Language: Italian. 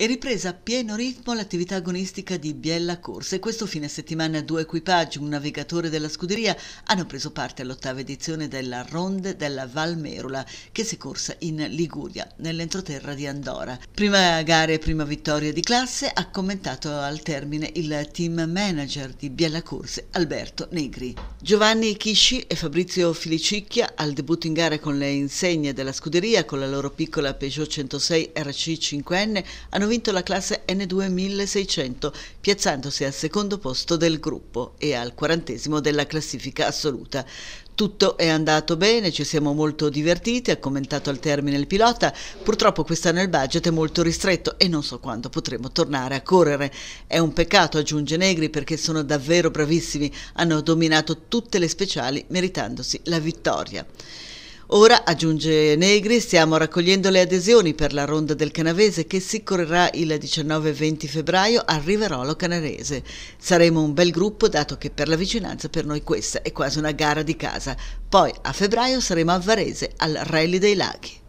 È ripresa a pieno ritmo l'attività agonistica di Biella Corse. Questo fine settimana due equipaggi, un navigatore della scuderia, hanno preso parte all'ottava edizione della Ronde della Valmerula, che si è corsa in Liguria, nell'entroterra di Andorra. Prima gara e prima vittoria di classe ha commentato al termine il team manager di Biella Corse, Alberto Negri. Giovanni Chisci e Fabrizio Filicicchia al debutto in gara con le insegne della scuderia con la loro piccola Peugeot 106 RC 5N hanno vinto la classe N2 1600 piazzandosi al secondo posto del gruppo e al quarantesimo della classifica assoluta. Tutto è andato bene, ci siamo molto divertiti, ha commentato al termine il pilota. Purtroppo quest'anno il budget è molto ristretto e non so quando potremo tornare a correre. È un peccato, aggiunge Negri, perché sono davvero bravissimi, hanno dominato tutte le speciali meritandosi la vittoria. Ora, aggiunge Negri, stiamo raccogliendo le adesioni per la ronda del Canavese che si correrà il 19 e 20 febbraio a Riverolo Canarese. Saremo un bel gruppo dato che per la vicinanza per noi questa è quasi una gara di casa. Poi a febbraio saremo a Varese al Rally dei Laghi.